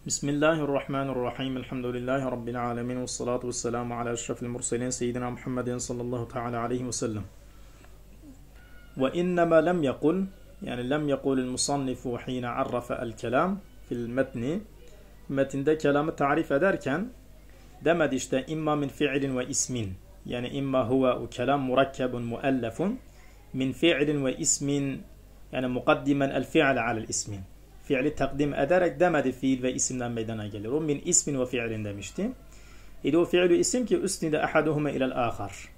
بسم الله الرحمن الرحيم الحمد لله رب العالمين والصلاة والسلام على أشرف المرسلين سيدنا محمد صلى الله تعالى عليه وسلم وإنما لم يقل يعني لم يقل المصنف حين عرف الكلام في المتن متن ده كلام تعريف أدار كان دمدشت إما من فعل واسم يعني إما هو كلام مركب مؤلف من فعل واسم يعني مقدما الفعل على الاسم fiili takdim ederek demedi fiil ve isimden meydana gelir. O min ismin ve fiilin demişti. İdi o fiilü isim ki üsnide ahaduhume ilel ahar.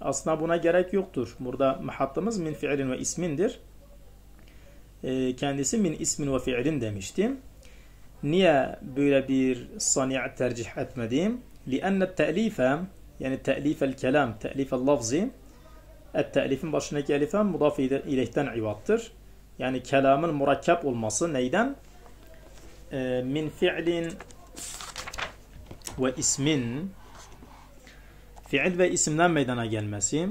Aslında buna gerek yoktur. Burada mahattımız min fiilin ve ismindir. E, kendisi min ismin ve fiilin demişti. Niye böyle bir sani'a tercih etmedim? لِأَنَّ التَّأْلِيفَ yani te'lifel kelam, te'lifel lafzi, et-te'lifin başındaki elifen mudaf ileyhten ivattır. Yani kelamın murakkep olması neyden? E, min fi'lin ve ismin fiil ve isimden meydana gelmesi.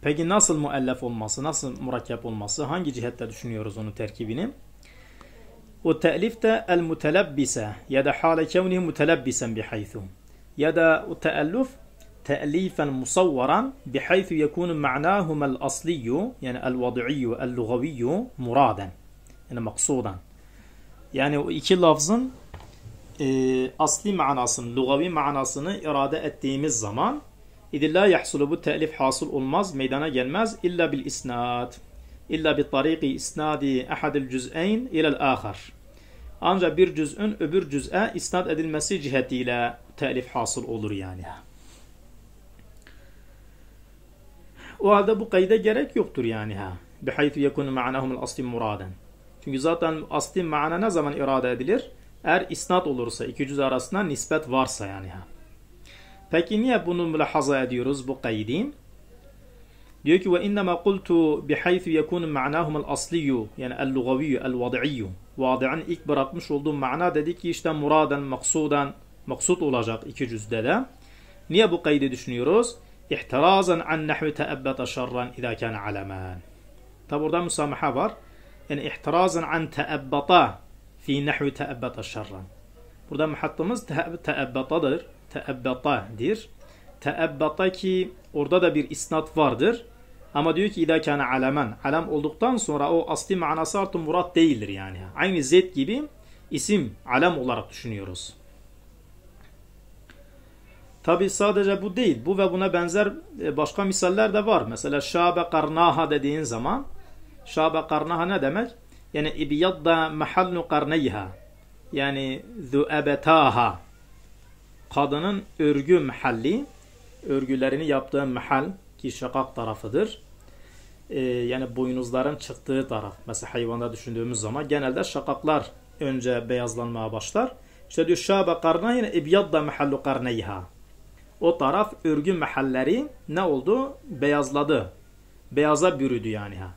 Peki nasıl muellef olması, nasıl murakkep olması, hangi cihette düşünüyoruz onun terkibini? O telif de el mutelabbise ya da hale kevnihi mutelabbisen bihaythu ya da o teellüf تأليفا مصورا بحيث يكون معناهما الأصلي yani el-vadi'i el-lugavi muraden yani maksudan. Yani o iki lafzın e, asli manasını, lugavi manasını irade ettiğimiz zaman idilla yahsulu bu telif hasıl olmaz, meydana gelmez illa bil isnad. İlla bi tariqi isnadi ahadil cüz'eyn ila'l ahar. Ancak bir cüz'ün öbür cüz'e isnat edilmesi cihetiyle telif hasıl olur yani. O halde bu kayda gerek yoktur yani ha. Bihaytü yekunu ma'anahumul asli muraden. Çünkü zaten asli mana ne zaman irade edilir? Eğer isnat olursa, iki cüz arasında nispet varsa yani ha. Peki niye bunu mülahaza ediyoruz bu kaydi? Diyor ki ve innema kultu bihaythu yekunu ma'nahumul asliyu yani el-lugaviyyu el-vad'iyyu. Vadi'in ilk bırakmış olduğu mana dedi ki işte muraden maksudan maksut olacak iki cüzde de. Niye bu kaydı düşünüyoruz? İhtirazan an nahvi teebbete şerran idâ kâne alemen. Tabi burada müsamaha var. Yani ihtirazan an teebbata fi nahvi teebbete şerran. Burada muhattımız teebbatadır. Teebbatadir. Teebbata ki orada da bir isnat vardır. Ama diyor ki idâ kâne alemen. Alem olduktan sonra o asli manası artı murat değildir yani. Aynı zet gibi isim alem olarak düşünüyoruz. Tabi sadece bu değil. Bu ve buna benzer e, başka misaller de var. Mesela şabe karnaha dediğin zaman şabe karnaha ne demek? Yani ibiyadda mahallu karneyha yani züebetaha kadının örgü mahalli örgülerini yaptığı mahal ki şakak tarafıdır. Ee, yani boynuzların çıktığı taraf. Mesela hayvanda düşündüğümüz zaman genelde şakaklar önce beyazlanmaya başlar. İşte diyor şabe yani ibyadda mahallu karneyha o taraf örgü mahalleri ne oldu? Beyazladı. Beyaza bürüdü yani ha.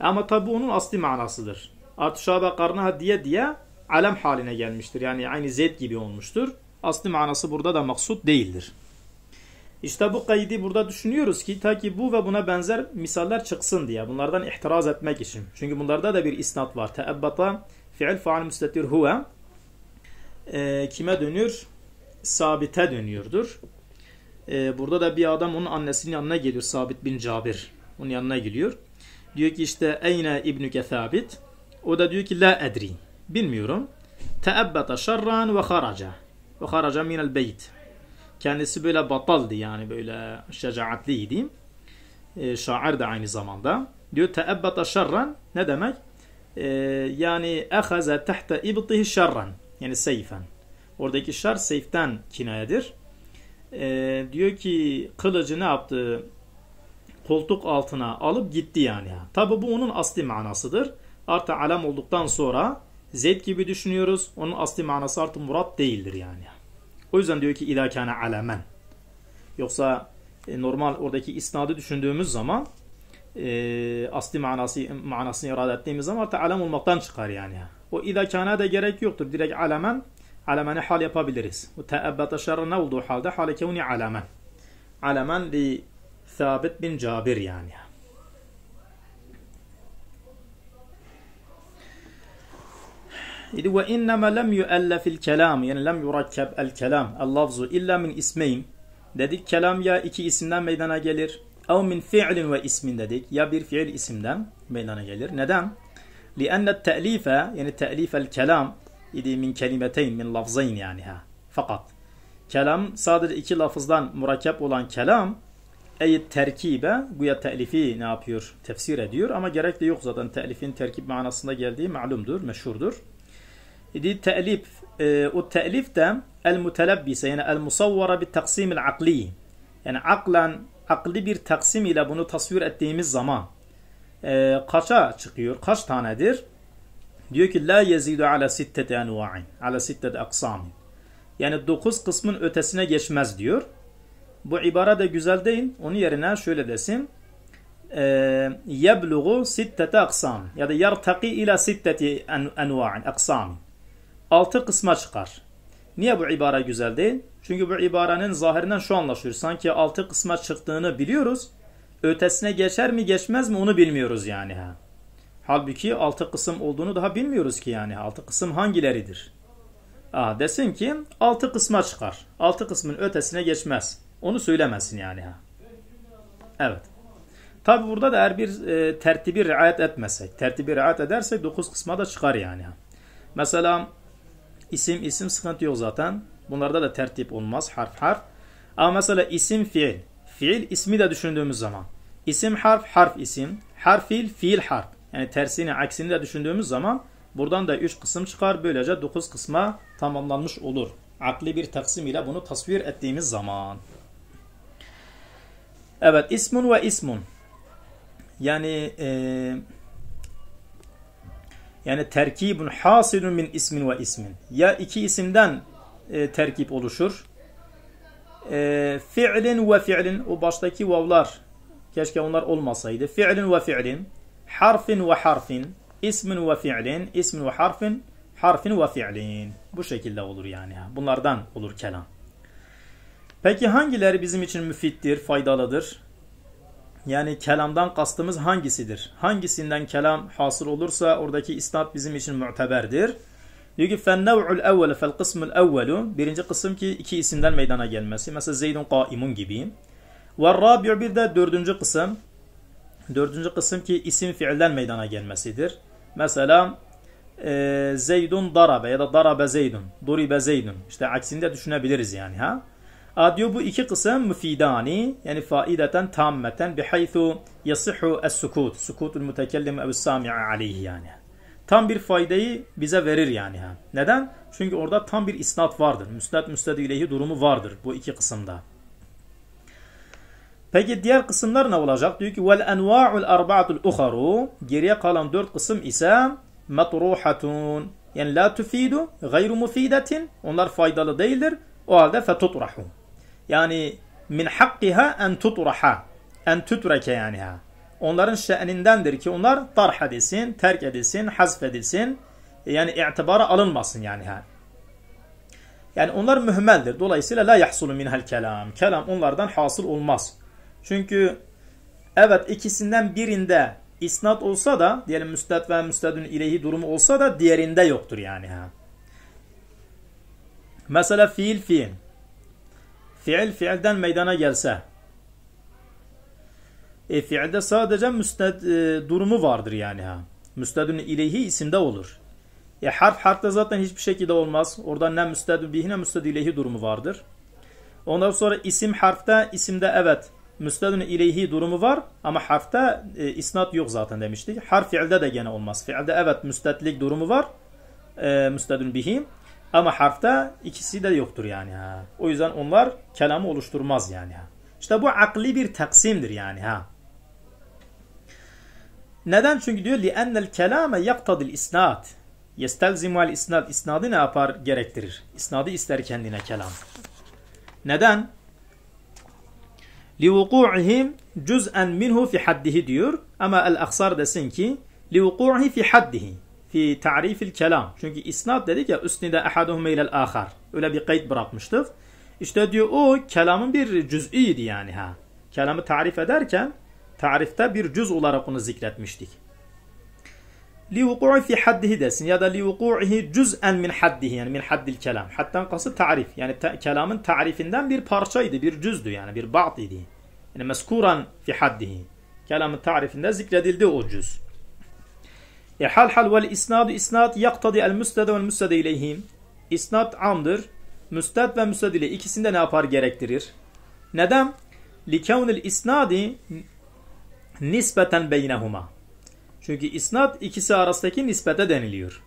Ama tabi onun asli manasıdır. Artuşaba karnaha diye diye alem haline gelmiştir. Yani aynı zeyt gibi olmuştur. Asli manası burada da maksut değildir. İşte bu kaydı burada düşünüyoruz ki ta ki bu ve buna benzer misaller çıksın diye. Bunlardan ihtiraz etmek için. Çünkü bunlarda da bir isnat var. Teebbata fiil faal müstetir huve. E, kime dönür? Sabite dönüyordur. E, burada da bir adam onun annesinin yanına geliyor. Sabit bin Cabir. Onun yanına geliyor. Diyor ki işte Eyne İbnüke Sabit. O da diyor ki La edri. Bilmiyorum. Teebbete şerran ve haraca. Ve haraca minel beyt. Kendisi böyle bataldı yani böyle şecaatliydi. E, şair de aynı zamanda. Diyor teebbete şerran ne demek? E, yani ehaze tahta ibtihi şerran. Yani seyfen. Oradaki şer seyften kinayedir e, diyor ki kılıcı ne yaptı? Koltuk altına alıp gitti yani. Tabi bu onun asli manasıdır. Artı alam olduktan sonra zed gibi düşünüyoruz. Onun asli manası artı murat değildir yani. O yüzden diyor ki idâ kâne alamen. Yoksa e, normal oradaki isnadı düşündüğümüz zaman e, asli manası, manasını irade ettiğimiz zaman artı alam olmaktan çıkar yani. O idâ kâne de gerek yoktur. Direkt alamen alamene hal yapabiliriz. Bu teebbete şerre ne olduğu halde hale kevni alamen. Alamen li Sabit bin Cabir yani. İdi ve inneme lem yüellefil kelam yani lem yurakkeb el kelam el lafzu illa min ismeyn dedik kelam ya iki isimden meydana gelir ev min fiilin ve ismin dedik ya bir fiil isimden meydana gelir. Neden? لأن التأليف yani تأليف الكلام idi min kelimeteyn min lafzayn yani ha. Fakat kelam sadece iki lafızdan mürekkep olan kelam ey terkibe guya telifi ne yapıyor? Tefsir ediyor ama gerekli yok zaten telifin terkip manasında geldiği malumdur, meşhurdur. İdi telif, e, o telif de el mutelabbise yani el musavvara bir taksim el akli. Yani aklen, akli bir taksim ile bunu tasvir ettiğimiz zaman e, kaça çıkıyor, kaç tanedir? Diyor ki la yezidu ala sitteti enva'in. Ala sitteti aksamin. Yani dokuz kısmın ötesine geçmez diyor. Bu ibara da güzel değil. Onun yerine şöyle desin. Ee, yebluğu sittete aksam. Ya da yartaki ila sitteti enva'in. Aksamin. Altı kısma çıkar. Niye bu ibara güzel değil? Çünkü bu ibarenin zahirinden şu anlaşılıyor. Sanki altı kısma çıktığını biliyoruz. Ötesine geçer mi geçmez mi onu bilmiyoruz yani. Ha. Halbuki altı kısım olduğunu daha bilmiyoruz ki yani. Altı kısım hangileridir? Aa, desin ki altı kısma çıkar. Altı kısmın ötesine geçmez. Onu söylemesin yani. Ha. Evet. Tabi burada da eğer bir e, tertibi riayet etmesek, tertibi riayet edersek dokuz kısma da çıkar yani. Ha. Mesela isim isim sıkıntı yok zaten. Bunlarda da tertip olmaz harf harf. Ama mesela isim fiil. Fiil ismi de düşündüğümüz zaman. İsim harf harf isim. Harf fiil fiil harf. Yani tersini, aksini de düşündüğümüz zaman buradan da 3 kısım çıkar. Böylece 9 kısma tamamlanmış olur. Akli bir taksim ile bunu tasvir ettiğimiz zaman. Evet, ismun ve ismun. Yani e, yani terkibun hasilun min ismin ve ismin. Ya iki isimden e, terkip oluşur. E, fi'lin ve fi'lin o baştaki vavlar keşke onlar olmasaydı. Fi'lin ve fi'lin harfin ve harfin, ismin ve fiilin, ismin ve harfin, harfin ve fiilin. Bu şekilde olur yani. Bunlardan olur kelam. Peki hangileri bizim için müfittir, faydalıdır? Yani kelamdan kastımız hangisidir? Hangisinden kelam hasıl olursa oradaki istat bizim için muteberdir. Diyor ki fennev'ul evvel, fel kısmul evvelu. Birinci kısım ki iki isimden meydana gelmesi. Mesela Zeydun kaimun gibi. Ve rabi'u bir de dördüncü kısım. Dördüncü kısım ki isim fiilden meydana gelmesidir. Mesela e, Zeydun darabe ya da darabe Zeydun, duribe Zeydun. İşte aksinde de düşünebiliriz yani ha. A diyor bu iki kısım müfidani yani faideten tammeten bihaythu yasihu es-sukut. Sukutul mütekellim ev sami'a aleyhi yani. Tam bir faydayı bize verir yani. Ha. Neden? Çünkü orada tam bir isnat vardır. Müsnat müstedi ileyhi durumu vardır bu iki kısımda. Peki diğer kısımlar ne olacak? Diyor ki vel enva'ul arba'atul uharu geriye kalan dört kısım ise matruhatun yani la tufidu gayru mufidetin onlar faydalı değildir. O halde fetutrahu. Yani min hakkiha en tutraha en tutreke yani ha. Onların şe'nindendir ki onlar tarh edilsin, terk edilsin, hazf edilsin. E, yani itibara alınmasın yani ha. Yani onlar mühmeldir. Dolayısıyla la yahsulu minhel kelam. Kelam onlardan hasıl olmaz. Çünkü evet ikisinden birinde isnat olsa da diyelim müsned ve müsnedün ileyhi durumu olsa da diğerinde yoktur yani. Ha. Mesela fiil fiil. Fiil fiilden meydana gelse. E, fiilde sadece müsned e, durumu vardır yani. ha. Müsnedün ileyhi isimde olur. E, harf harfte zaten hiçbir şekilde olmaz. Orada ne müstedü bihi ne müstedü ileyhi durumu vardır. Ondan sonra isim harfte isimde evet müstedün ileyhi durumu var ama harfte e, isnat yok zaten demiştik. Harf fiilde de gene olmaz. Fiilde evet müstedlik durumu var. E, müstedün bihi. Ama harfte ikisi de yoktur yani. Ha. O yüzden onlar kelamı oluşturmaz yani. Ha. İşte bu akli bir taksimdir yani. ha. Neden? Çünkü diyor لِأَنَّ الْكَلَامَ يَقْتَدِ الْاِسْنَاتِ يَسْتَلْزِمُ الْاِسْنَاتِ İsnadı ne yapar? Gerektirir. İsnadı ister kendine kelam. Neden? لِوُقُعِهِمْ cüz'en minhu fi haddihi diyor. Ama el-aksar desin ki لِوُقُعِهِ fi haddihi fi el kelam. Çünkü isnat dedik ya üsnide ahaduhum ilel ahar. Öyle bir kayıt bırakmıştık. İşte diyor o kelamın bir cüz'iydi yani ha. Kelamı tarif ederken tarifte bir cüz olarak onu zikretmiştik li vuku'i fi haddihi desin ya da li vuku'ihi cüz'en min haddihi yani min haddil kelam. Haddan kası tarif yani ta, kelamın tarifinden bir parçaydı, bir cüzdü yani bir ba'd idi. Yani meskuran fi haddihi. Kelamın tarifinde zikredildi o cüz. E hal hal vel isnadu isnad yaktadi el müstede vel müstede ileyhim. İsnad amdır. Müsted ve müsted ile ikisinde ne yapar gerektirir? Neden? Likevnil isnadi nispeten beynehuma. Çünkü isnat ikisi arasındaki nispete deniliyor.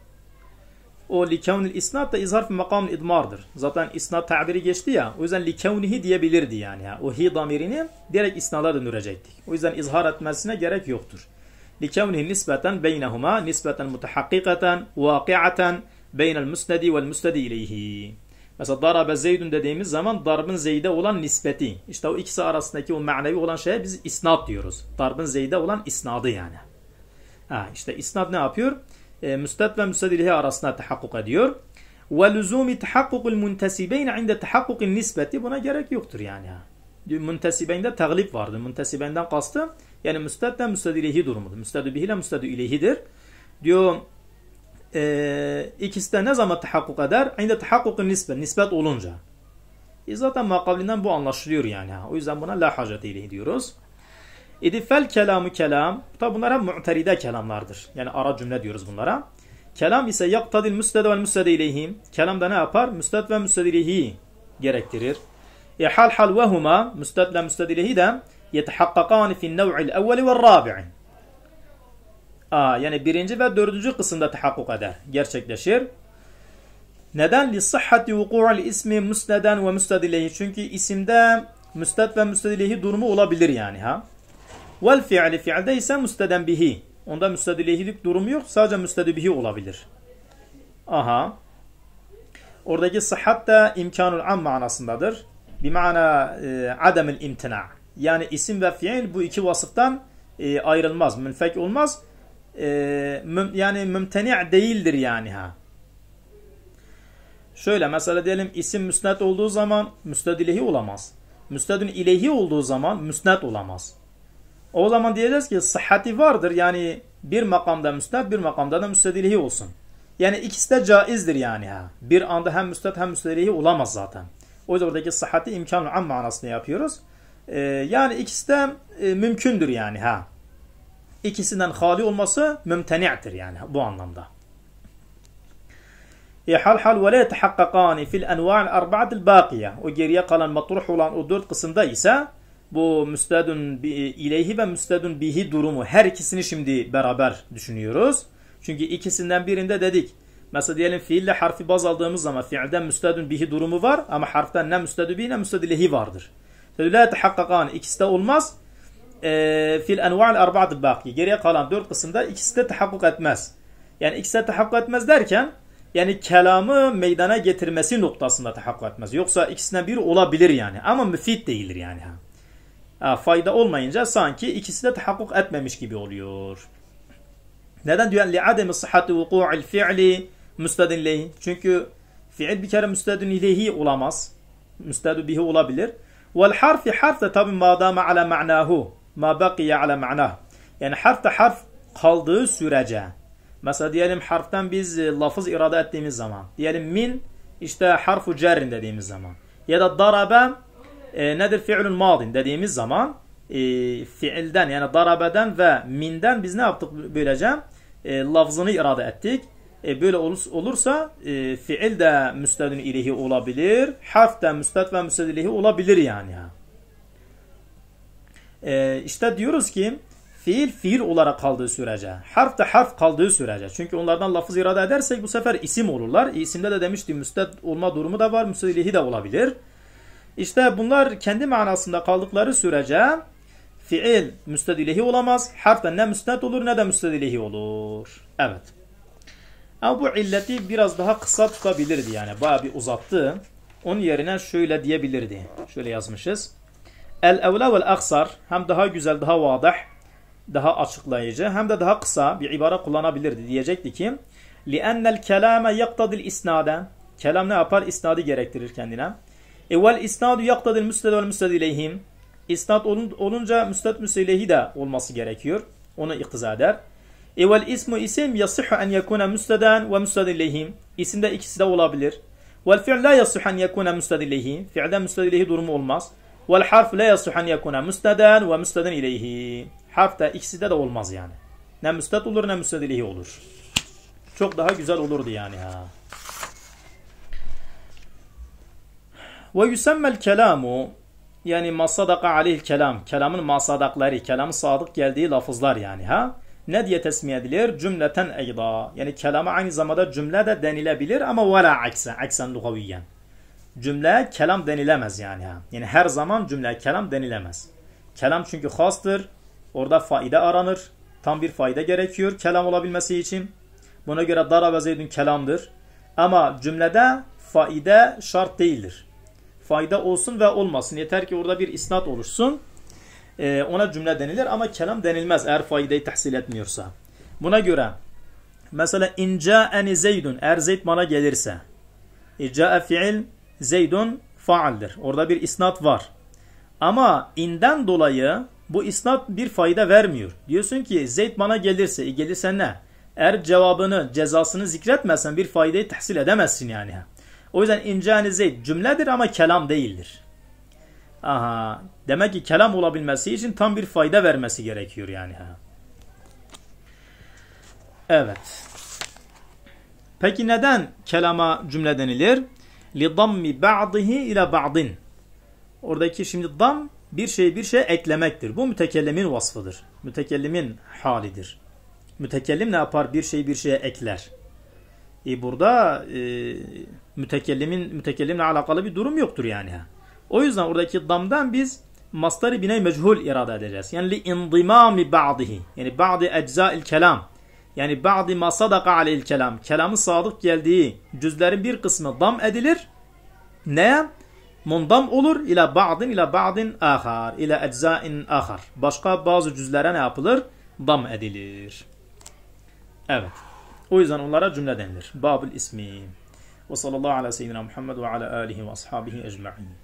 O likevnil isnat da izharf makam idmardır. Zaten isnat tabiri geçti ya. O yüzden likevnihi diyebilirdi yani. O hi damirini direkt isnada dönürecektik. O yüzden izhar etmesine gerek yoktur. Likevnihi nispeten beynehuma nispeten mutahakkikaten vakiaten beynel musnedi vel musnedi ileyhi. Mesela darabe zeydun dediğimiz zaman darbın zeyde olan nispeti. İşte o ikisi arasındaki o manevi olan şeye biz isnat diyoruz. Darbın zeyde olan isnadı yani. Ha, işte isnat ne yapıyor? E, müsned ve müsned ilhi arasında tahakkuk ediyor. Ve lüzumi tahakkukul muntesibeyn inde tahakkukul nisbeti buna gerek yoktur yani. Ha. Muntesibeynde taglip vardır. Muntesibeynden kastı yani ve müsted ileyhi durumudur. Müstedü bihi ile müstedü ileyhidir. Diyor e, ikisi de ne zaman tahakkuk eder? İnde tahakkukun nisbet Nispet olunca. E zaten makablinden bu anlaşılıyor yani. O yüzden buna la hacet ileyhi diyoruz. İdifel kelamı kelam. Tabi bunlar hep mu'teride kelamlardır. Yani ara cümle diyoruz bunlara. Kelam ise yaktadil müstede ve müstede ileyhim. Kelam da ne yapar? Müsted ve müsted ileyhi gerektirir. E hal hal ve huma müsted ve müsted ileyhi de yetehakkakani fin nev'il evveli ve rabi'in. yani birinci ve dördüncü kısımda tahakkuk eder, gerçekleşir. Neden? Li sıhhati vuku'ul ismi müsneden ve müstedilehi. Çünkü isimde müsted ve müstedilehi durumu olabilir yani ha. Vel fiili fiilde ise müsteden bihi. Onda müstedileyhilik durumu yok. Sadece müstedibihi olabilir. Aha. Oradaki sıhhat da imkanul am manasındadır. Bir mana e, ademil imtina. Yani isim ve fiil bu iki vasıftan e, ayrılmaz. Münfek olmaz. E, müm, yani mümteni' değildir yani ha. Şöyle mesela diyelim isim müsnet olduğu zaman müstedilehi olamaz. Müstedün ilehi olduğu zaman müsnet olamaz. O zaman diyeceğiz ki sıhhati vardır. Yani bir makamda müsned bir makamda da müstedilihi olsun. Yani ikisi de caizdir yani. Ha. Bir anda hem müsned hem müstedilihi olamaz zaten. O yüzden oradaki sıhhati imkanı an manasını yapıyoruz. Ee, yani ikisi de e, mümkündür yani. ha. İkisinden hali olması mümteni'tir yani bu anlamda. E, hal hal ve la yetehakkakani fil enva'l arba'atil bakiye. O geriye kalan matruh olan o dört kısımda ise bu müstedun ileyhi ve müstedun bihi durumu her ikisini şimdi beraber düşünüyoruz. Çünkü ikisinden birinde dedik. Mesela diyelim fiille harfi baz aldığımız zaman fiilden müstedun bihi durumu var ama harften ne müstedun bihi ne müstedun ileyhi vardır. La tehakkakan ikisi de olmaz. Ee, fil enva'l arba'd baki geriye kalan dört kısımda ikisi de tahakkuk etmez. Yani ikisi de tahakkuk etmez derken yani kelamı meydana getirmesi noktasında tahakkuk etmez. Yoksa ikisinden biri olabilir yani ama müfit değildir yani fayda olmayınca sanki ikisi de tahakkuk etmemiş gibi oluyor. Neden diyor? لِعَدَمِ صِحَةِ وُقُوعِ الْفِعْلِ müstedin leyh. Çünkü fiil bir kere müstedin ileyhi olamaz. Müstedin bihi olabilir. Vel harf de tabi madame ala ma'nahu. Ma bakiye ala ma'nah. Yani harf de harf kaldığı sürece. Mesela diyelim harften biz e, lafız irade ettiğimiz zaman. Diyelim min işte harfu cerrin dediğimiz zaman. Ya da darabe e, nedir fi'lun madin dediğimiz zaman e, fiilden yani darabeden ve minden biz ne yaptık böylece? E, lafzını irade ettik. E, böyle olursa e, fiil de müstedin ileyhi olabilir. Harf de müsted ve müsted ileyhi olabilir yani. E, İşte diyoruz ki fiil fiil olarak kaldığı sürece, harf de harf kaldığı sürece. Çünkü onlardan lafız irade edersek bu sefer isim olurlar. İsimde de demiştim müsted olma durumu da var, müsted ileyhi de olabilir. İşte bunlar kendi manasında kaldıkları sürece fiil müstedilehi olamaz. Harfen ne müsned olur ne de müstedilehi olur. Evet. Ama bu illeti biraz daha kısa tutabilirdi yani. baya bir uzattı. Onun yerine şöyle diyebilirdi. Şöyle yazmışız. El evla vel aksar hem daha güzel, daha vadah, daha açıklayıcı hem de daha kısa bir ibare kullanabilirdi. Diyecekti ki Li لِأَنَّ kelame yaktadil الْاِسْنَادَ Kelam ne yapar? İsnadı gerektirir kendine. E vel isnadu yaktadil müsned vel müsned ileyhim. İsnad olunca müsned müsned de olması gerekiyor. Onu iktiza eder. E vel ismu isim yasihhu en yekuna müsneden ve müsned ileyhim. İsimde ikisi de olabilir. Vel fi'l la yasihhu en yekuna müsned ileyhi. Fi'de müsned ileyhi durumu olmaz. Vel harf la yasihhu en yekuna müsneden ve müsneden ileyhi. Harf da ikisi de de olmaz yani. Ne müsned olur ne müsned ileyhi olur. Çok daha güzel olurdu yani ha. Ve yüsemmel kelamu yani masadaka aleyh kelam. Kelamın masadakları, kelamın sadık geldiği lafızlar yani ha. Ne diye tesmiye edilir? Cümleten eyda. Yani kelama aynı zamanda cümle de denilebilir ama vela akse. Aksen lugaviyen. Cümle kelam denilemez yani ha. Yani her zaman cümle kelam denilemez. Kelam çünkü hastır. Orada fayda aranır. Tam bir fayda gerekiyor kelam olabilmesi için. Buna göre dara ve zeydün kelamdır. Ama cümlede faide şart değildir fayda olsun ve olmasın. Yeter ki orada bir isnat oluşsun. E, ona cümle denilir ama kelam denilmez eğer faydayı tahsil etmiyorsa. Buna göre mesela inca eni zeydun eğer zeyd bana gelirse İca'e fiil zeydun faaldir. Orada bir isnat var. Ama inden dolayı bu isnat bir fayda vermiyor. Diyorsun ki Zeyd bana gelirse, gelirse ne? Eğer cevabını, cezasını zikretmezsen bir faydayı tahsil edemezsin yani. O yüzden inceani zeyd cümledir ama kelam değildir. Aha. Demek ki kelam olabilmesi için tam bir fayda vermesi gerekiyor yani. Ha. Evet. Peki neden kelama cümle denilir? لِضَمِّ بَعْضِهِ ila بَعْضٍ Oradaki şimdi dam bir şey bir şey eklemektir. Bu mütekellimin vasfıdır. Mütekellimin halidir. Mütekellim ne yapar? Bir şey bir şeye ekler e, burada e, mütekellimin mütekellimle alakalı bir durum yoktur yani. O yüzden oradaki damdan biz mastarı bine mechul irade edeceğiz. Yani li indimami ba'dihi. Yani ba'di ecza'il kelam. Yani ba'di ma sadaka aleyl kelam. Kelamı sadık geldiği cüzlerin bir kısmı dam edilir. Neye? Mundam olur ila ba'din ila ba'din ahar. ila ecza'in ahar. Başka bazı cüzlere ne yapılır? Dam edilir. Evet. O yüzden onlara cümle denilir. Babül ismi. Ve sallallahu ala seyyidina Muhammed ve ala alihi ve ashabihi ecma'in.